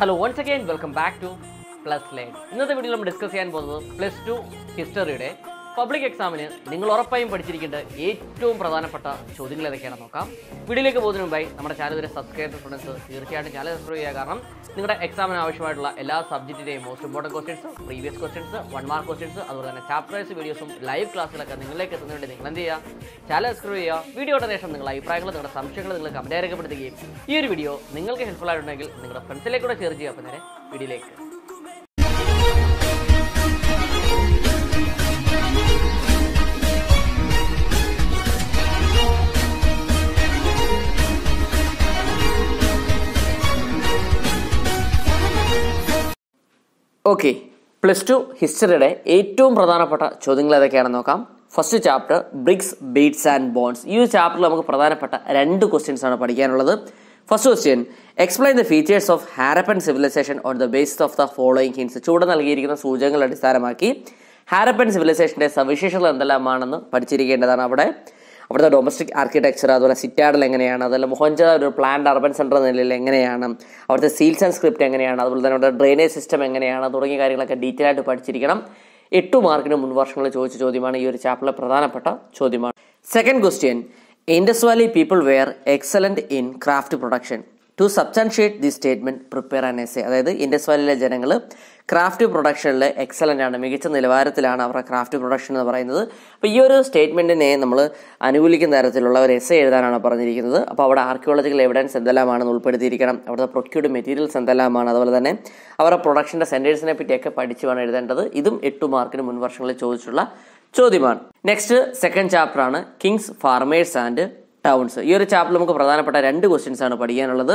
hello once again welcome back to Plus Line ഇന്നത്തെ വീഡിയോയിൽ നമ്മൾ ഡിസ്കസ് ചെയ്യാൻ പോകുന്നത് പ്ലസ് ടു ഹിസ്റ്ററിയുടെ പബ്ലിക് എക്സാമിന് നിങ്ങൾ ഉറപ്പായും പഠിച്ചിരിക്കേണ്ട ഏറ്റവും പ്രധാനപ്പെട്ട ചോദ്യങ്ങൾ ഏതൊക്കെയാണെന്ന് നോക്കാം വീഡിയോയിലേക്ക് പോകുന്നതിന് മുമ്പായി നമ്മുടെ ചാനൽ വരെ സബ്സ്ക്രൈബ് സ്റ്റുഡൻസ് തീർച്ചയായിട്ടും ചാനൽ സബ്സ്ക്രൈബ് ചെയ്യുക കാരണം നിങ്ങളുടെ എക്സാമിന് ആവശ്യമായിട്ടുള്ള എല്ലാ സബ്ജക്റ്റിൻ്റെയും most important questions previous questions one mark questions അതുപോലെ തന്നെ ചാപ്റ്റേഴ്സ് വീഡിയോസും ലൈവ് ക്ലാസ്സിലൊക്കെ നിങ്ങളിലേക്ക് എത്തുന്നതിന് നിങ്ങൾ എന്ത് ചെയ്യുക ചാനൽ സബ്സ്ക്രൈബ് ചെയ്യുക വീഡിയോയുടെ ശേഷം നിങ്ങളുടെ അഭിപ്രായങ്ങൾ നിങ്ങളുടെ സംശയങ്ങൾ നിങ്ങൾ കമൻറ്റ് രേഖപ്പെടുത്തുകയും ഈ ഒരു വീഡിയോ നിങ്ങൾക്ക് ഹെൽപ്ഫുൾ ആയിട്ടുണ്ടെങ്കിൽ നിങ്ങളുടെ ഫ്രണ്ട്സിലേക്കൂടെ ഷെയർ ചെയ്യുക പിന്നെ നേരെ വീഡിയോയിലേക്ക് ഓക്കെ പ്ലസ് ടു ഹിസ്റ്ററിയുടെ ഏറ്റവും പ്രധാനപ്പെട്ട ചോദ്യങ്ങൾ ഏതൊക്കെയാണെന്ന് നോക്കാം first chapter bricks beads and bones ഈ ഒരു ചാപ്റ്ററിൽ നമുക്ക് പ്രധാനപ്പെട്ട രണ്ട് ക്വസ്റ്റ്യൻസ് ആണ് പഠിക്കാനുള്ളത് first question explain the features of Harappan civilisation on the basis of the following hints ചൂട് നൽകിയിരിക്കുന്ന സൂചനകൾ അടിസ്ഥാനമാക്കി ഹാരപ്പൻ സിവിലൈസേഷൻ്റെ സവിശേഷതകൾ എന്തെല്ലാമാണെന്ന് പഠിച്ചിരിക്കേണ്ടതാണ് അവിടെ അവിടുത്തെ ഡൊമസ്റ്റിക് ആർക്കിടെക്ചർ അതുപോലെ സിറ്റാഡൽ എങ്ങനെയാണ് അതുപോലെ മോഹൻജ ഒരു പ്ലാൻഡ് അർബൻ സെൻറ്റർ എന്ന നിലയിൽ എങ്ങനെയാണ് അവിടുത്തെ സീൽസ് ആൻഡ് സ്ക്രിപ്റ്റ് എങ്ങനെയാണ് അതുപോലെ തന്നെ അവിടുത്തെ ഡ്രെയിനേജ് സിസ്റ്റം എങ്ങനെയാണ് തുടങ്ങിയ കാര്യങ്ങളൊക്കെ ഡീറ്റെയിൽ ആയിട്ട് പഠിച്ചിരിക്കണം എട്ട് മാർക്കിന് മുൻ വർഷങ്ങളിൽ ചോദിച്ച ചോദ്യമാണ് ഈ ഒരു ചാപ്റ്ററിലെ പ്രധാനപ്പെട്ട ചോദ്യമാണ് second question Indus valley people were excellent in craft production to substantiate the statement prepare an essay അതായത് വാലിയിലെ ജനങ്ങൾ ക്രാഫ്റ്റ് പ്രൊഡക്ഷനിൽ എക്സലൻ്റ് ആണ് മികച്ച നിലവാരത്തിലാണ് അവരുടെ ക്രാഫ്റ്റ് പ്രൊഡക്ഷൻ എന്ന് പറയുന്നത് അപ്പോൾ ഈ ഒരു സ്റ്റേറ്റ്മെൻറ്റിനെ നമ്മൾ അനുകൂലിക്കുന്ന തരത്തിലുള്ള ഒരു എസ് എഴുതാനാണ് പറഞ്ഞിരിക്കുന്നത് അപ്പോൾ അവിടെ ആർക്കിയോളജിക്കൽ എവിഡൻസ് എന്തെല്ലാമാണെന്ന് ഉൾപ്പെടുത്തിയിരിക്കണം അവിടുത്തെ പ്രൊക്യൂർഡ് മെറ്റീരിയൽസ് എന്തെല്ലാമാണ് അതുപോലെ തന്നെ അവരുടെ പ്രൊഡക്ഷൻ്റെ സെൻറ്റേഴ്സിനെ പറ്റിയൊക്കെ പഠിച്ചു വേണം എഴുതേണ്ടത് ഇതും എട്ട് മാർക്കിന് മുൻവർഷങ്ങളിൽ ചോദിച്ചുള്ള ചോദ്യമാണ് നെക്സ്റ്റ് സെക്കൻഡ് ചാപ്റ്റർ ആണ് കിങ്സ് ഫാർമേഴ്സ് ആൻഡ് ടൗൺസ് ഈ ഒരു ചാപ്റ്റർ നമുക്ക് പ്രധാനപ്പെട്ട രണ്ട് ക്വസ്റ്റ്യൻസ് ആണ് പഠിക്കാനുള്ളത്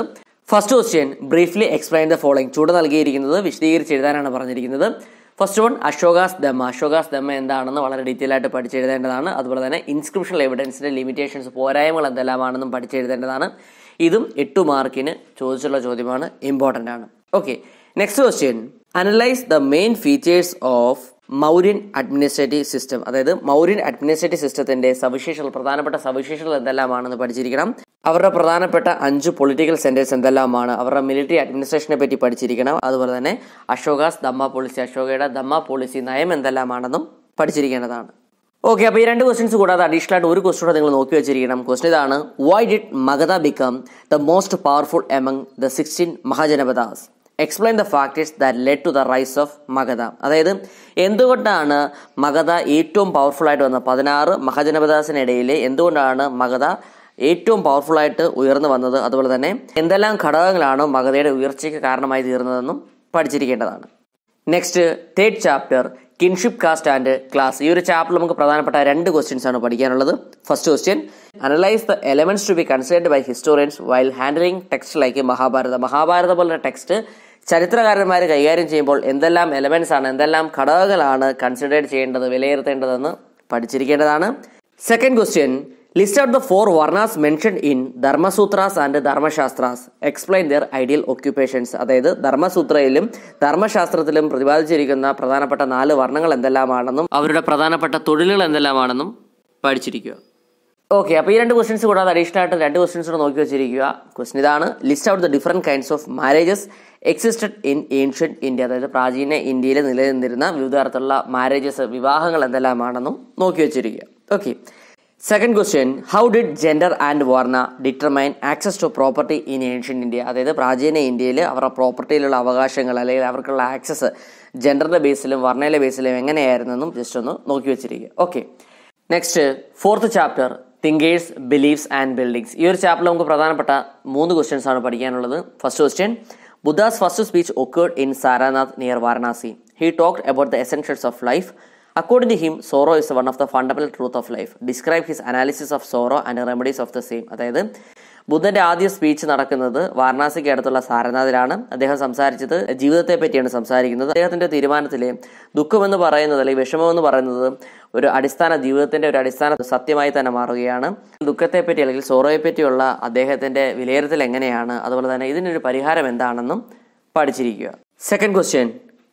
first question briefly explain the following ചൂട് നൽകിയിരിക്കുന്നത് വിശദീകരിച്ച് എഴുതാനാണ് പറഞ്ഞിരിക്കുന്നത് ഫസ്റ്റ് വൺ അശോകാസ് ദമ്മ അശോകാസ് ദമ്മ എന്താണെന്ന് വളരെ ഡീറ്റെയിൽ ആയിട്ട് പഠിച്ചെഴുതേണ്ടതാണ് അതുപോലെ തന്നെ ഇൻസ്ക്രിപ്ഷണൽ എവിഡൻസിന്റെ ലിമിറ്റേഷൻസ് പോരായ്മകൾ എന്തെല്ലാമാണെന്നും പഠിച്ചെഴുതേണ്ടതാണ് ഇതും എട്ട് മാർക്കിന് ചോദിച്ചുള്ള ചോദ്യമാണ് ഇമ്പോർട്ടൻ്റ് ആണ് okay next question analyse the main features of Mauryan administrative system അതായത് മൗര്യൻ അഡ്മിനിസ്ട്രേറ്റീവ് സിസ്റ്റത്തിന്റെ സവിശേഷതകൾ പ്രധാനപ്പെട്ട സവിശേഷതകൾ എന്തെല്ലാമാണെന്ന് പഠിച്ചിരിക്കണം അവരുടെ പ്രധാനപ്പെട്ട അഞ്ച് പൊളിറ്റിക്കൽ സെന്റേഴ്സ് എന്തെല്ലാമാണ് അവരുടെ മിലിറ്ററി അഡ്മിനിസ്ട്രേഷനെ പറ്റി പഠിച്ചിരിക്കണം അതുപോലെ തന്നെ അശോകാസ് ദമ്മ പോളിസി അശോകയുടെ ദമ്മ പോളിസി നയം എന്തെല്ലാമാണെന്നും പഠിച്ചിരിക്കേണ്ടതാണ് ഓക്കെ അപ്പോൾ ഈ രണ്ട് ക്വസ്റ്റ്യൻസ് കൂടാതെ അഡീഷണൽ ആയിട്ട് ഒരു ക്വസ്റ്റ്യൻ കൂടെ നിങ്ങൾ നോക്കി വെച്ചിരിക്കണം ക്വസ്റ്റ്യൻ ഇതാണ് why did Magadha become the most powerful among the sixteen Mahajanapadas explain the factors that led to the rise of Magadha അതായത് എന്തുകൊണ്ടാണ് മഗധ ഏറ്റവും പവർഫുൾ ആയിട്ട് വന്നത് പതിനാറ് മഹാജനപദാസിനിടയിലെ എന്തുകൊണ്ടാണ് മഗധ ഏറ്റവും പവർഫുൾ ആയിട്ട് ഉയർന്നു വന്നത് അതുപോലെ തന്നെ എന്തെല്ലാം ഘടകങ്ങളാണ് മഗധയുടെ ഉയർച്ചയ്ക്ക് കാരണമായി തീർന്നതെന്നും പഠിച്ചിരിക്കേണ്ടതാണ് next third chapter kinship caste and class ഈ ഒരു ചാപ്റ്റർ നമുക്ക് പ്രധാനപ്പെട്ട രണ്ട് ക്വസ്റ്റ്യൻസ് ആണ് പഠിക്കാനുള്ളത് first question analyse the elements to be considered by historians while handling text like Mahabharata Mahabharata പോലുള്ള ടെക്സ്റ്റ് ചരിത്രകാരന്മാർ കൈകാര്യം ചെയ്യുമ്പോൾ എന്തെല്ലാം എലമെന്റ്സ് ആണ് എന്തെല്ലാം ഘടകങ്ങളാണ് കൺസിഡർ ചെയ്യേണ്ടത് വിലയിരുത്തേണ്ടതെന്ന് പഠിച്ചിരിക്കേണ്ടതാണ് second question list out the four varnas mention in Dharmasutras and Dharmashastras explain their ideal occupations അതായത് ധർമ്മസൂത്രയിലും ധർമ്മശാസ്ത്രത്തിലും പ്രതിപാദിച്ചിരിക്കുന്ന പ്രധാനപ്പെട്ട നാല് വർണ്ണങ്ങൾ എന്തെല്ലാമാണെന്നും അവരുടെ പ്രധാനപ്പെട്ട തൊഴിലുകൾ എന്തെല്ലാമാണെന്നും പഠിച്ചിരിക്കുക ഓക്കെ അപ്പോൾ ഈ രണ്ട് ക്വസ്റ്റ്യൻസ് കൂടാതെ അഡീഷണൽ ആയിട്ട് രണ്ട് ക്വസ്റ്റ്യൻസ് കൂടെ നോക്കി വെച്ചിരിക്കുക ക്വസ്റ്റ്യൻ ഇതാണ് list out the different kinds of marriages existed in ancient India അതായത് പ്രാചീന ഇന്ത്യയിൽ നിലനിന്നിരുന്ന വിവിധ തരത്തിലുള്ള മാരേജസ് വിവാഹങ്ങൾ എന്തെല്ലാമാണെന്നും നോക്കി വെച്ചിരിക്കുക okay second question how did gender and varna determine access to property in ancient India അതായത് പ്രാചീന ഇന്ത്യയിൽ അവരുടെ പ്രോപ്പർട്ടിയിലുള്ള അവകാശങ്ങൾ അല്ലെങ്കിൽ അവർക്കുള്ള ആക്സസ് ജെൻഡറിൻ്റെ ബേസിലും വർണ്ണയിലെ ബേസിലും എങ്ങനെയായിരുന്നെന്നും ജസ്റ്റ് ഒന്ന് നോക്കി വെച്ചിരിക്കുക okay next fourth chapter thinkers beliefs and buildings ഈ ഒരു ചാപ്റ്റർ നമുക്ക് പ്രധാനപ്പെട്ട മൂന്ന് ക്വസ്റ്റ്യൻസ് ആണ് പഠിക്കാനുള്ളത് first question Buddha's first speech occurred in Sarnath near Varanasi he talk about the essentials of life according to him sorrow is one of the fundamental truth of life describe his analysis of sorrow and remedies of the same അതായത് ബുദ്ധന്റെ ആദ്യ speech നടക്കുന്നത് വാരണാസിക്ക് അടുത്തുള്ള സാരനാഥിലാണ് അദ്ദേഹം സംസാരിച്ചത് ജീവിതത്തെ പറ്റിയാണ് സംസാരിക്കുന്നത് അദ്ദേഹത്തിന്റെ തീരുമാനത്തിലെ ദുഃഖമെന്ന് പറയുന്നത് അല്ലെങ്കിൽ വിഷമമെന്ന് പറയുന്നത് ഒരു അടിസ്ഥാന ജീവിതത്തിന്റെ ഒരു അടിസ്ഥാന സത്യമായി തന്നെ മാറുകയാണ് ദുഃഖത്തെ പറ്റി അല്ലെങ്കിൽ സോറോയെ പറ്റിയുള്ള അദ്ദേഹത്തിന്റെ വിലയിരുത്തൽ എങ്ങനെയാണ് അതുപോലെ തന്നെ ഇതിനൊരു പരിഹാരം എന്താണെന്നും പഠിച്ചിരിക്കുക second question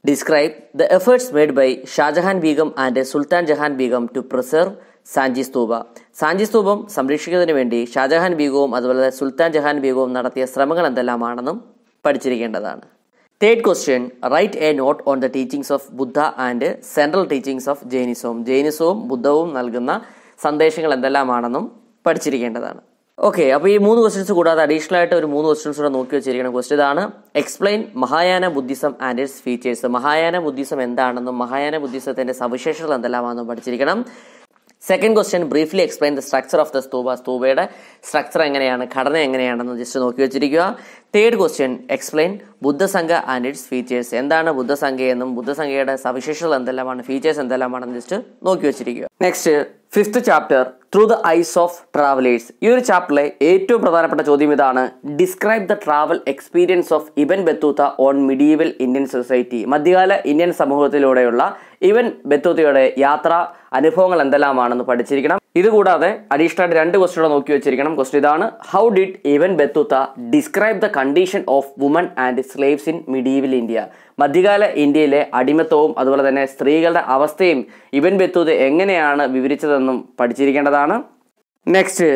describe the efforts made by Shahjahan Begum and Sultan Jahan Begum to preserve Sanchi stupa Sanchi സ്തൂപം സംരക്ഷിക്കുന്നതിന് വേണ്ടി ഷാജഹാൻ ബീഗവും അതുപോലെ സുൽത്താൻ ജഹാൻ ബീഗവും നടത്തിയ ശ്രമങ്ങൾ എന്തെല്ലാമാണെന്നും പഠിച്ചിരിക്കേണ്ടതാണ് third question write a note on the teachings of Buddha and central teachings of ജൈനിസവും ജൈനിസവും ബുദ്ധവും നൽകുന്ന സന്ദേശങ്ങൾ എന്തെല്ലാമാണെന്നും പഠിച്ചിരിക്കേണ്ടതാണ് ഓക്കെ അപ്പോൾ ഈ മൂന്ന് ക്വസ്റ്റ്യൻസ് കൂടാതെ അഡീഷണൽ ആയിട്ട് ഒരു മൂന്ന് ക്വസ്റ്റ്യൻസ് കൂടെ നോക്കി വെച്ചിരിക്കുന്ന ക്വസ്റ്റ്യൻ ഇതാണ് explain Mahayana Buddhism and its features Mahayana Buddhism എന്താണെന്നും മഹായാന ബുദ്ധിസത്തിന്റെ സവിശേഷതകൾ എന്തെല്ലാമാണെന്നും പഠിച്ചിരിക്കണം second question briefly explain the structure of the stupa സ്തൂപയുടെ സ്ട്രക്ചർ എങ്ങനെയാണ് ഘടന എങ്ങനെയാണെന്ന് ജസ്റ്റ് നോക്കി വെച്ചിരിക്കുക third question explain Buddhasangha and its features എന്താണ് ബുദ്ധസംഖ്യയെന്നും ബുദ്ധസംഖ്യയുടെ സവിശേഷതകൾ എന്തെല്ലാമാണ് ഫീച്ചേഴ്സ് എന്തെല്ലാമാണെന്ന് ജസ്റ്റ് നോക്കി വെച്ചിരിക്കുക next fifth chapter through the eyes of travellers ഈ ഒരു ചാപ്റ്ററിലെ ഏറ്റവും പ്രധാനപ്പെട്ട ചോദ്യം ഇതാണ് describe the travel experience of Ibn Battuta on medieval Indian society മധ്യകാല ഇന്ത്യൻ സമൂഹത്തിലൂടെയുള്ള ഇവൻ ബത്തൂത്തയുടെ യാത്രാ അനുഭവങ്ങൾ എന്തെല്ലാമാണെന്ന് പഠിച്ചിരിക്കണം ഇതുകൂടാതെ അഡീഷണൽ ആയിട്ട് രണ്ട് ക്വസ്റ്റ്യൂടെ നോക്കി വെച്ചിരിക്കണം ക്വസ്റ്റ്യൻ ഇതാണ് how did Ibn Battuta describe the condition of woman and slaves in medieval India മധ്യകാല ഇന്ത്യയിലെ അടിമത്തവും അതുപോലെ തന്നെ സ്ത്രീകളുടെ അവസ്ഥയും ഇവൻ ബെത്തൂത് എങ്ങനെയാണ് വിവരിച്ചതെന്നും പഠിച്ചിരിക്കേണ്ടതാണ് next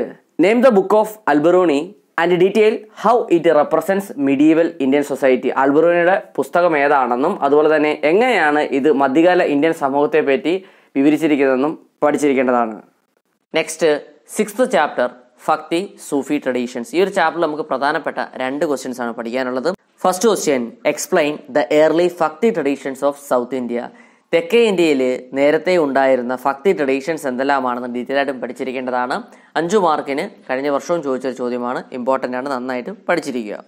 name the book of Alberuni and detail how it represents medieval Indian society അൽബറൂണിയുടെ പുസ്തകം ഏതാണെന്നും അതുപോലെ തന്നെ എങ്ങനെയാണ് ഇത് മധ്യകാല ഇന്ത്യൻ സമൂഹത്തെ പറ്റി വിവരിച്ചിരിക്കുന്നതെന്നും പഠിച്ചിരിക്കേണ്ടതാണ് next sixth chapter bhakti Sufi traditions ഈ ഒരു ചാപ്റ്ററിൽ നമുക്ക് പ്രധാനപ്പെട്ട രണ്ട് ക്വസ്റ്റ്യൻസ് ആണ് പഠിക്കാനുള്ളത് first question explain the early bhakti traditions of south India തെക്കേ ഇന്ത്യയിൽ നേരത്തെ ഉണ്ടായിരുന്ന ഫക്തി ട്രഡീഷൻസ് എന്തെല്ലാമാണെന്ന് ഡീറ്റെയിൽ ആയിട്ട് പഠിച്ചിരിക്കേണ്ടതാണ് അഞ്ചു മാർക്കിന് കഴിഞ്ഞ വർഷവും ചോദിച്ചൊരു ചോദ്യമാണ് ഇമ്പോർട്ടൻ്റ് ആണ് നന്നായിട്ട് പഠിച്ചിരിക്കുക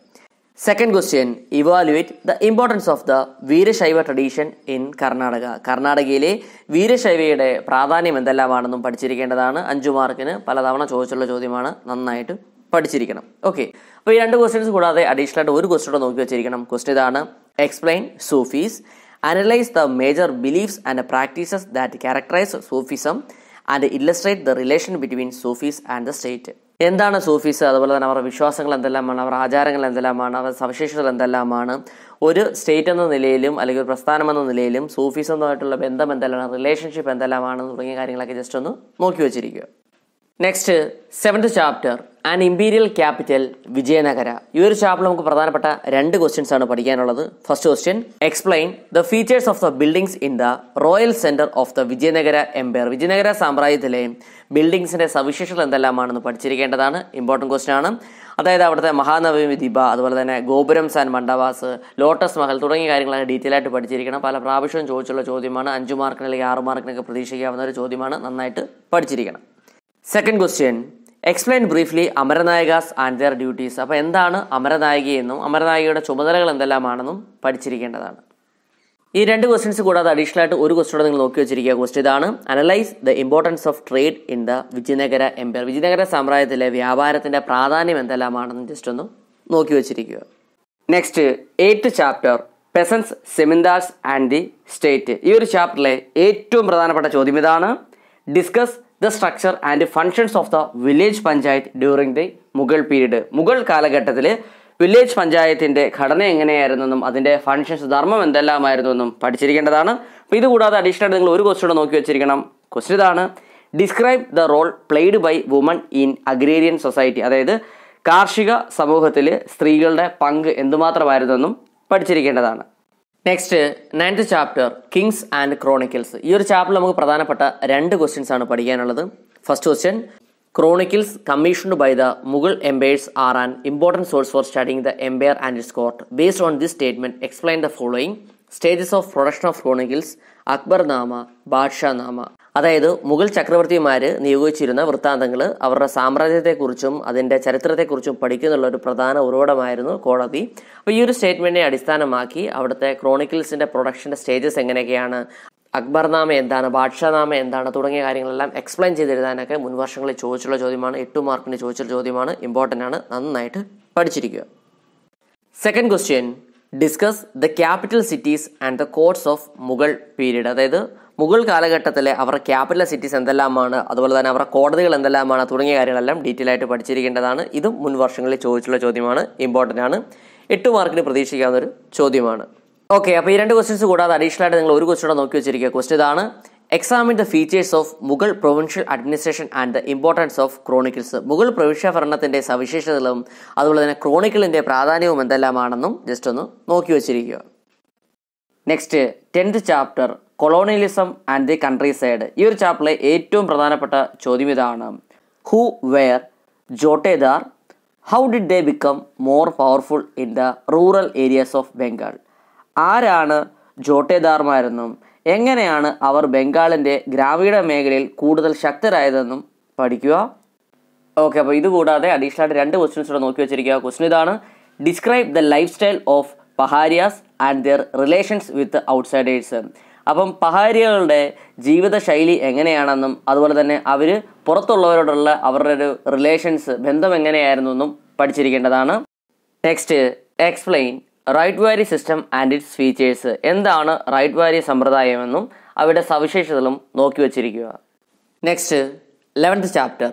second question evaluate the importance of the Virashaiva tradition in Karnataka കർണാടകയിലെ വീരശൈവയുടെ പ്രാധാന്യം എന്തെല്ലാമാണെന്നും പഠിച്ചിരിക്കേണ്ടതാണ് അഞ്ചു മാർക്കിന് പലതവണ ചോദിച്ചുള്ള ചോദ്യമാണ് നന്നായിട്ട് പഠിച്ചിരിക്കണം ഓക്കെ അപ്പോൾ ഈ രണ്ട് ക്വസ്റ്റ്യൻസ് കൂടാതെ അഡീഷണൽ ആയിട്ട് ഒരു ക്വസ്റ്റ്യൻ നോക്കി വെച്ചിരിക്കണം ക്വസ്റ്റ്യൻ ഇതാണ് explain Sufis analyse the major beliefs and practices that characterise Sufism and illustrate the relation between Sufis and the state എന്താണ് സൂഫീസ് അതുപോലെ തന്നെ അവരുടെ വിശ്വാസങ്ങൾ എന്തെല്ലാമാണ് അവരുടെ ആചാരങ്ങൾ എന്തെല്ലാമാണ് അവരുടെ സവിശേഷതകൾ എന്തെല്ലാമാണ് ഒരു സ്റ്റേറ്റ് എന്ന നിലയിലും അല്ലെങ്കിൽ ഒരു പ്രസ്ഥാനം എന്ന നിലയിലും സൂഫീസുമായിട്ടുള്ള ബന്ധം എന്തെല്ലാമാണ് റിലേഷൻഷിപ്പ് എന്തെല്ലാമാണ് തുടങ്ങിയ കാര്യങ്ങളൊക്കെ ജസ്റ്റ് ഒന്ന് നോക്കി വെച്ചിരിക്കുക next seventh chapter and imperial capital Vijayanagara ഈ ഒരു ചാപ്റ്റർ നമുക്ക് പ്രധാനപ്പെട്ട രണ്ട് ക്വസ്റ്റ്യൻസ് ആണ് പഠിക്കാനുള്ളത് first question explain the features of the buildings in the royal centre of the Vijayanagara empire Vijayanagara സാമ്രാജ്യത്തിലെ ബിൽഡിംഗ്സിന്റെ സവിശേഷതകൾ എന്തെല്ലാമാണെന്ന് പഠിച്ചിരിക്കേണ്ടതാണ് ഇമ്പോർട്ടൻറ്റ് ക്വസ്റ്റ്യൻ ആണ് അതായത് അവിടുത്തെ മഹാനവമി ദീപ അതുപോലെ തന്നെ ഗോപുരംസ് സാൻ മണ്ഡവാസ് ലോട്ടസ് മഹൽ തുടങ്ങിയ കാര്യങ്ങളൊക്കെ ഡീറ്റെയിൽ ആയിട്ട് പഠിച്ചിരിക്കണം പല പ്രാവശ്യവും ചോദിച്ചുള്ള ചോദ്യമാണ് അഞ്ച് മാർക്കിന് അല്ലെങ്കിൽ ആറ് മാർക്കിനൊക്കെ പ്രതീക്ഷിക്കാവുന്ന ഒരു ചോദ്യമാണ് നന്നായിട്ട് പഠിച്ചിരിക്കണം second question explain briefly amaranayakas and their duties അപ്പോൾ എന്താണ് അമരനായികയെന്നും അമരനായികയുടെ ചുമതലകൾ എന്തെല്ലാമാണെന്നും പഠിച്ചിരിക്കേണ്ടതാണ് ഈ രണ്ട് ക്വസ്റ്റ്യൻസ് കൂടാതെ അഡീഷണൽ ആയിട്ട് ഒരു ക്വസ്റ്റ്യൻ നിങ്ങൾ നോക്കി വെച്ചിരിക്കുക ക്വസ്റ്റ്യൻ ഇതാണ് analyse the importance of trade in the Vijayanagara empire Vijayanagara സാമ്രാജ്യത്തിലെ വ്യാപാരത്തിൻ്റെ പ്രാധാന്യം എന്തെല്ലാമാണെന്ന് ജസ്റ്റ് ഒന്ന് നോക്കി വെച്ചിരിക്കുക next eight chapter peasants zamindars and the state ഈ ഒരു ചാപ്റ്ററിലെ ഏറ്റവും പ്രധാനപ്പെട്ട ചോദ്യം ഇതാണ് discuss the structure and functions of the village panchayat during the Mughal period Mughal കാലഘട്ടത്തിൽ വില്ലേജ് പഞ്ചായത്തിൻ്റെ ഘടന എങ്ങനെയായിരുന്നെന്നും അതിൻ്റെ ഫങ്ഷൻസ് ധർമ്മം എന്തെല്ലാമായിരുന്നുവെന്നും പഠിച്ചിരിക്കേണ്ടതാണ് അപ്പോൾ ഇതുകൂടാതെ അഡീഷണൽ നിങ്ങൾ ഒരു ക്വസ്റ്റ്യൂടെ നോക്കി വെച്ചിരിക്കണം ക്വസ്റ്റ്യൻ ഇതാണ് describe the role played by woman in agrarian society അതായത് കാർഷിക സമൂഹത്തിൽ സ്ത്രീകളുടെ പങ്ക് എന്തുമാത്രമായിരുന്നെന്നും പഠിച്ചിരിക്കേണ്ടതാണ് next ninth chapter kings and chronicles ഈ ഒരു ചാപ്റ്ററിൽ നമുക്ക് പ്രധാനപ്പെട്ട രണ്ട് ക്വസ്റ്റ്യൻസ് ആണ് പഠിക്കാനുള്ളത് first question chronicles commissioned by the Mughal empires are an important source for studying the empire and its court based on this statement explain the following stages of production of chronicles Akbar Nama Badshah നാമ അതായത് മുഗൾ ചക്രവർത്തിമാർ നിയോഗിച്ചിരുന്ന വൃത്താന്തങ്ങൾ അവരുടെ സാമ്രാജ്യത്തെക്കുറിച്ചും അതിൻ്റെ ചരിത്രത്തെക്കുറിച്ചും പഠിക്കുന്നുള്ള ഒരു പ്രധാന ഉറവിടമായിരുന്നു കോടതി അപ്പോൾ ഈ ഒരു സ്റ്റേറ്റ്മെൻറ്റിനെ അടിസ്ഥാനമാക്കി അവിടുത്തെ ക്രോണിക്കിൾസിന്റെ പ്രൊഡക്ഷൻ്റെ സ്റ്റേജസ് എങ്ങനെയൊക്കെയാണ് അക്ബർനാമ എന്താണ് ബാദ്ഷാനാമ എന്താണ് തുടങ്ങിയ കാര്യങ്ങളെല്ലാം എക്സ്പ്ലെയിൻ തരുന്നതിനൊക്കെ മുൻവർഷങ്ങളിൽ ചോദിച്ചുള്ള ചോദ്യമാണ് എട്ട് മാർക്കിന് ചോദിച്ചുള്ള ചോദ്യമാണ് ഇമ്പോർട്ടൻ്റ് ആണ് നന്നായിട്ട് പഠിച്ചിരിക്കുക second question discuss the capital cities and the courts of Mughal period അതായത് മുഗൾ കാലഘട്ടത്തിലെ അവരുടെ ക്യാപിറ്റൽ സിറ്റീസ് എന്തെല്ലാമാണ് അതുപോലെ തന്നെ അവരുടെ കോടതികൾ എന്തെല്ലാമാണ് തുടങ്ങിയ കാര്യങ്ങളെല്ലാം ഡീറ്റെയിൽ ആയിട്ട് പഠിച്ചിരിക്കേണ്ടതാണ് ഇതും മുൻ വർഷങ്ങളിൽ ചോദിച്ചുള്ള ചോദ്യമാണ് ഇമ്പോർട്ടൻ്റ് ആണ് എട്ട് മാർക്കിന് പ്രതീക്ഷിക്കാവുന്ന ഒരു ചോദ്യമാണ് ഓക്കെ അപ്പോൾ ഈ രണ്ട് ക്വസ്റ്റ്യൻസ് കൂടാതെ അഡീഷണൽ ആയിട്ട് നിങ്ങൾ ഒരു ക്വസ്റ്റ്യൂടെ നോക്കി വെച്ചിരിക്കുക ക്വസ്റ്റ്യൻ ഇതാണ് examine the features of Mughal provincial administration and the importance of chronicles Mughal പ്രവിശ്യ ഭരണത്തിൻ്റെ സവിശേഷതകളും അതുപോലെ തന്നെ ക്രോണിക്കിളിൻ്റെ പ്രാധാന്യവും എന്തെല്ലാമാണെന്നും ജസ്റ്റ് ഒന്ന് നോക്കി വച്ചിരിക്കുക next tenth chapter colonialism and the countryside ഈ ഒരു ചാപ്റ്ററിലെ ഏറ്റവും പ്രധാനപ്പെട്ട ചോദ്യം ഇതാണ് who were jotedars how did they become more powerful in the rural areas of Bengal ആരാണ് ജോട്ടേദാർമാരെന്നും എങ്ങനെയാണ് അവർ ബംഗാളിൻ്റെ ഗ്രാമീണ മേഖലയിൽ കൂടുതൽ ശക്തരായതെന്നും പഠിക്കുക ഓക്കെ അപ്പോൾ ഇതുകൂടാതെ അഡീഷണൽ ആയിട്ട് രണ്ട് ക്വസ്റ്റ്യൻസ് ഇവിടെ നോക്കി വെച്ചിരിക്കുക ക്വസ്റ്റ്യൻ ഇതാണ് describe the lifestyle of Paharias and their relations with outsiders അപ്പം പഹാരികളുടെ ജീവിതശൈലി എങ്ങനെയാണെന്നും അതുപോലെ തന്നെ അവർ പുറത്തുള്ളവരോടുള്ള അവരുടെ ഒരു റിലേഷൻസ് ബന്ധം എങ്ങനെയായിരുന്നു എന്നും പഠിച്ചിരിക്കേണ്ടതാണ് next explain ryotwari system and its features എന്താണ് റൈറ്റ് വാരി സമ്പ്രദായമെന്നും അവയുടെ സവിശേഷതകളും നോക്കി വച്ചിരിക്കുക next eleventh chapter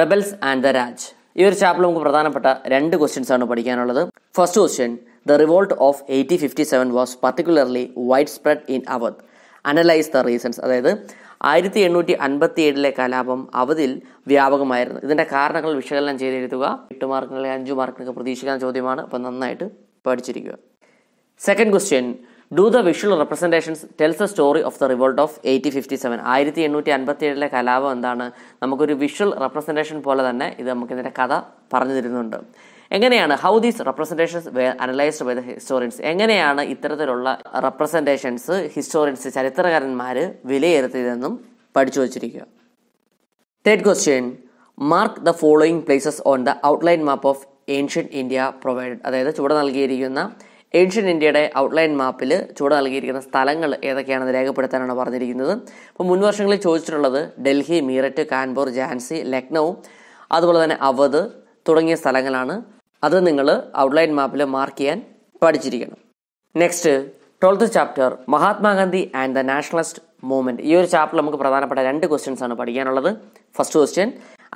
rebels and the Raj ഈ ഒരു ചാപ്റ്റർ നമുക്ക് പ്രധാനപ്പെട്ട രണ്ട് ക്വസ്റ്റ്യൻസ് ആണ് പഠിക്കാനുള്ളത് first question the revolt of eighty fifty seven was particularly widespread in Awadh analyse the reasons അതായത് ആയിരത്തി എണ്ണൂറ്റി അൻപത്തി ഏഴിലെ കലാപം അവധിൽ വ്യാപകമായിരുന്നു ഇതിൻ്റെ കാരണങ്ങൾ വിശകലനം ചെയ്തെഴുതുക എട്ട് മാർക്കിനുള്ള അഞ്ച് മാർക്കിനൊക്കെ പ്രതീക്ഷിക്കുന്ന ചോദ്യമാണ് അപ്പം നന്നായിട്ട് പഠിച്ചിരിക്കുക second question do the visual representations tells the story of the revolt of eighty fifty seven ആയിരത്തി എണ്ണൂറ്റി അൻപത്തി ഏഴിലെ കലാപം എന്താണ് നമുക്കൊരു വിഷ്വൽ റെപ്രസെൻറ്റേഷൻ പോലെ തന്നെ ഇത് നമുക്കിതിൻ്റെ കഥ പറഞ്ഞു തരുന്നുണ്ട് എങ്ങനെയാണ് how these representations were analysed by the historians എങ്ങനെയാണ് ഇത്തരത്തിലുള്ള റെപ്രസെൻറ്റേഷൻസ് ഹിസ്റ്റോറിയൻസ് ചരിത്രകാരന്മാർ വിലയിരുത്തിയതെന്നും പഠിച്ചു വച്ചിരിക്കുക third question mark the following places on the outline map of ancient India provide അതായത് ചുവടെ നൽകിയിരിക്കുന്ന ഏൻഷ്യൻ ഇന്ത്യയുടെ ഔട്ട്ലൈൻ മാപ്പിൽ ചുവടെ നൽകിയിരിക്കുന്ന സ്ഥലങ്ങൾ ഏതൊക്കെയാണെന്ന് രേഖപ്പെടുത്താനാണ് പറഞ്ഞിരിക്കുന്നത് അപ്പോൾ മുൻവർഷങ്ങളിൽ ചോദിച്ചിട്ടുള്ളത് ഡൽഹി മീററ്റ് കാൻപൂർ ജാൻസി ലക്നൗ അതുപോലെ തന്നെ അവധ് തുടങ്ങിയ സ്ഥലങ്ങളാണ് അത് നിങ്ങൾ ഔട്ട്ലൈൻ മാപ്പിൽ മാർക്ക് ചെയ്യാൻ പഠിച്ചിരിക്കണം next twelfth chapter Mahatma Gandhi and the nationalist movement ഈ ഒരു ചാപ്റ്റർ നമുക്ക് പ്രധാനപ്പെട്ട രണ്ട് ക്വസ്റ്റ്യൻസ് ആണ് പഠിക്കാനുള്ളത് first question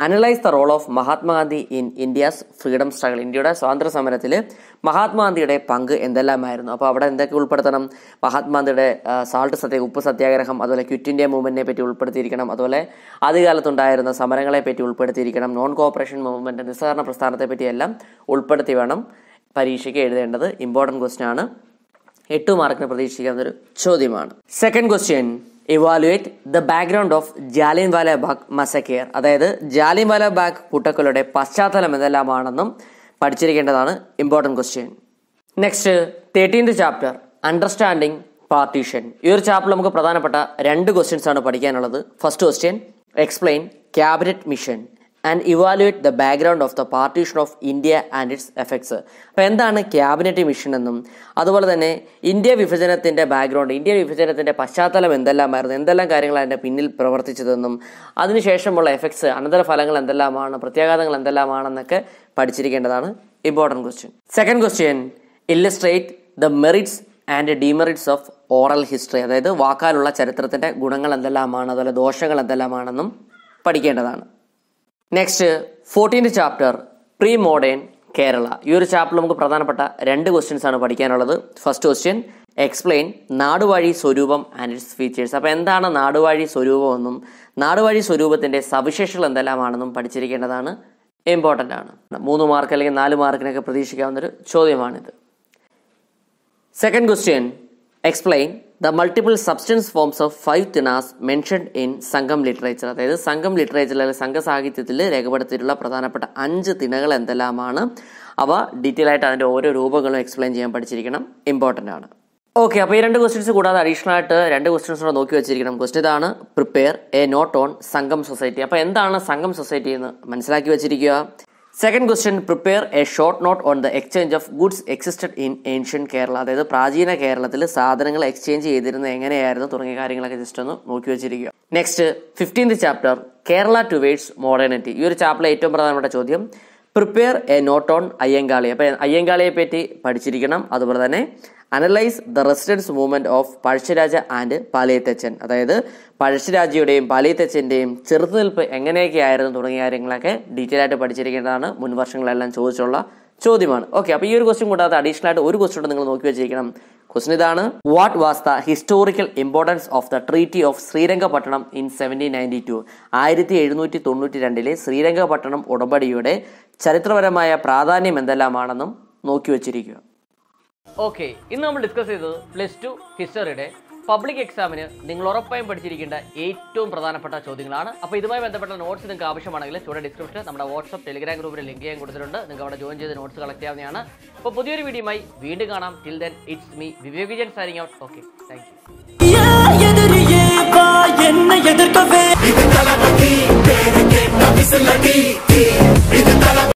analyse the role of Mahatma Gandhi in India's freedom struggle ഇന്ത്യയുടെ സ്വാതന്ത്ര്യ സമരത്തിൽ മഹാത്മാഗാന്ധിയുടെ പങ്ക് എന്തെല്ലാമായിരുന്നു അപ്പോൾ അവിടെ എന്തൊക്കെ ഉൾപ്പെടുത്തണം മഹാത്മാഗാന്ധിയുടെ സാൾട്ട് സത്യ ഉപ്പ് സത്യാഗ്രഹം അതുപോലെ ക്വിറ്റ് ഇന്ത്യ മൂവ്മെൻറ്റിനെ പറ്റി ഉൾപ്പെടുത്തിയിരിക്കണം അതുപോലെ ആദ്യകാലത്തുണ്ടായിരുന്ന സമരങ്ങളെ പറ്റി ഉൾപ്പെടുത്തിയിരിക്കണം നോൺ കോപ്പറേഷൻ മൂവ്മെൻറ്റ് നിസ്സഹകരണ പ്രസ്ഥാനത്തെ പറ്റിയെല്ലാം ഉൾപ്പെടുത്തി വേണം പരീക്ഷയ്ക്ക് എഴുതേണ്ടത് ഇമ്പോർട്ടൻറ്റ് ക്വസ്റ്റ്യൻ ആണ് എട്ട് മാർക്കിന് പ്രതീക്ഷിക്കാവുന്ന ഒരു ചോദ്യമാണ് second question evaluate the background of Jallianwala Bagh massacre അതായത് ജാലിയൻവാല ബാഗ് കൂട്ടക്കൊലയുടെ പശ്ചാത്തലം എന്തെല്ലാമാണെന്നും പഠിച്ചിരിക്കേണ്ടതാണ് important question next thirteenth chapter understanding partition ഈ ഒരു ചാപ്റ്റർ നമുക്ക് പ്രധാനപ്പെട്ട രണ്ട് ക്വസ്റ്റ്യൻസ് ആണ് പഠിക്കാനുള്ളത് first question explain cabinet mission and evaluate the background of the partition of India and its effects അപ്പോൾ എന്താണ് ക്യാബിനറ്റ് മിഷൻ എന്നും അതുപോലെ തന്നെ ഇന്ത്യ വിഭജനത്തിൻ്റെ ബാക്ക്ഗ്രൗണ്ട് ഇന്ത്യ വിഭജനത്തിൻ്റെ പശ്ചാത്തലം എന്തെല്ലാമായിരുന്നു എന്തെല്ലാം കാര്യങ്ങൾ അതിൻ്റെ പിന്നിൽ പ്രവർത്തിച്ചതെന്നും അതിനുശേഷമുള്ള എഫക്ട്സ് അനന്തരഫലങ്ങൾ എന്തെല്ലാമാണ് പ്രത്യാഘാതങ്ങൾ എന്തെല്ലാമാണെന്നൊക്കെ പഠിച്ചിരിക്കേണ്ടതാണ് important question second question illustrate the merits and demerits of oral history അതായത് വാക്കാലുള്ള ചരിത്രത്തിൻ്റെ ഗുണങ്ങൾ എന്തെല്ലാമാണ് അതുപോലെ ദോഷങ്ങൾ എന്തെല്ലാമാണെന്നും പഠിക്കേണ്ടതാണ് next fourteenth chapter pre modern Kerala ഈ ഒരു ചാപ്റ്റർ നമുക്ക് പ്രധാനപ്പെട്ട രണ്ട് ക്വസ്റ്റ്യൻസ് ആണ് പഠിക്കാനുള്ളത് ഫസ്റ്റ് ക്വസ്റ്റ്യൻ എക്സ്പ്ലെയിൻ നാടുവാഴി സ്വരൂപം ആൻഡ് ഇറ്റ്സ് ഫീച്ചേഴ്സ് അപ്പോൾ എന്താണ് നാടുവാഴി സ്വരൂപമെന്നും നാടുവാഴി സ്വരൂപത്തിൻ്റെ സവിശേഷതകൾ എന്തെല്ലാമാണെന്നും പഠിച്ചിരിക്കേണ്ടതാണ് ഇമ്പോർട്ടൻ്റ് ആണ് മൂന്ന് മാർക്ക് അല്ലെങ്കിൽ നാല് മാർക്കിനൊക്കെ പ്രതീക്ഷിക്കാവുന്നൊരു ചോദ്യമാണിത് second question explain the multiple substance forms of five tinais mentioned in Sangam literature അതായത് സംഘം ലിറ്ററേച്ചറിൽ അല്ലെങ്കിൽ സംഘസാഹിത്യത്തിൽ രേഖപ്പെടുത്തിയിട്ടുള്ള പ്രധാനപ്പെട്ട അഞ്ച് തിനകൾ എന്തെല്ലാമാണ് അവ ഡീറ്റെയിൽ ആയിട്ട് അതിൻ്റെ ഓരോ രൂപങ്ങളും എക്സ്പ്ലെയിൻ ചെയ്യാൻ പഠിച്ചിരിക്കണം ഇമ്പോർട്ടൻ്റ് ആണ് ഓക്കെ അപ്പോൾ ഈ രണ്ട് ക്വസ്റ്റ്യൻസ് കൂടാതെ അഡീഷണൽ ആയിട്ട് രണ്ട് ക്വസ്റ്റ്യൻസ് കൂടെ നോക്കി വെച്ചിരിക്കണം ക്വസ്റ്റ്യൻ ഇതാണ് prepare a note on Sangam society അപ്പോൾ എന്താണ് സംഘം സൊസൈറ്റി എന്ന് മനസ്സിലാക്കി വെച്ചിരിക്കുക second question prepare a short note on the exchange of goods existed in ancient Kerala അതായത് പ്രാചീന കേരളത്തിൽ സാധനങ്ങൾ എക്സ്ചേഞ്ച് ചെയ്തിരുന്നത് എങ്ങനെയായിരുന്നു തുടങ്ങിയ കാര്യങ്ങളൊക്കെ ജസ്റ്റ് ഒന്ന് നോക്കി വെച്ചിരിക്കുക next fifteenth chapter Kerala towards modernity ഈ ഒരു ചാപ്റ്റർ ഏറ്റവും പ്രധാനപ്പെട്ട ചോദ്യം prepare a note on Ayyankali അപ്പോൾ അയ്യങ്കാളിയെ പറ്റി പഠിച്ചിരിക്കണം അതുപോലെ തന്നെ analyse the residence movement of Pazhassiraja and Paliyath Achan അതായത് പഴശ്ശിരാജയുടെയും പാലിയത്തച്ഛൻ്റെയും ചെറുത്തുനിൽപ്പ് എങ്ങനെയൊക്കെയായിരുന്നു തുടങ്ങിയ കാര്യങ്ങളൊക്കെ ഡീറ്റെയിൽ ആയിട്ട് പഠിച്ചിരിക്കേണ്ടതാണ് മുൻ വർഷങ്ങളെല്ലാം ചോദിച്ചുള്ള ചോദ്യമാണ് ഓക്കെ അപ്പോൾ ഈ ഒരു ക്വസ്റ്റ്യൻ കൂടാതെ അഡീഷണൽ ആയിട്ട് ഒരു ക്വസ്റ്റ്യൻ നിങ്ങൾ നോക്കി വെച്ചിരിക്കണം ക്വസ്റ്റൻ ഇതാണ് what was the historical importance of the treaty of Srirangapatna in seventeen ninety two ആയിരത്തി എഴുന്നൂറ്റി തൊണ്ണൂറ്റി രണ്ടിലെ ശ്രീരംഗപട്ടണം ഉടമ്പടിയുടെ ചരിത്രപരമായ പ്രാധാന്യം എന്തെല്ലാമാണെന്നും നോക്കി വെച്ചിരിക്കുക ഓക്കെ ഇന്ന് നമ്മൾ ഡിസ്കസ് ചെയ്തത് പ്ലസ് ടു ഹിസ്റ്ററിയുടെ പബ്ലിക് എക്സാമിന് നിങ്ങൾ ഉറപ്പായും പഠിച്ചിരിക്കേണ്ട ഏറ്റവും പ്രധാനപ്പെട്ട ചോദ്യങ്ങളാണ് അപ്പോൾ ഇതുമായി ബന്ധപ്പെട്ട നോട്ട്സ് നിങ്ങൾക്ക് ആവശ്യമാണെങ്കിൽ ചുവടെ ഡിസ്ക്രിപ്ഷനിൽ നമ്മുടെ വാട്സ്ആപ്പ് ടെലിഗ്രാം ഗ്രൂപ്പിൽ ലിങ്ക് ചെയ്യാൻ കൊടുത്തിട്ടുണ്ട് നിങ്ങൾക്ക് അവിടെ ജോയിൻ ചെയ്ത് നോട്ട്സ് കളക്ട് ചെയ്യാവുന്നതാണ് അപ്പോൾ പുതിയൊരു വീഡിയോയുമായി വീണ്ടും കാണാം till then it's me Vivek Vijayan signing out okay thank U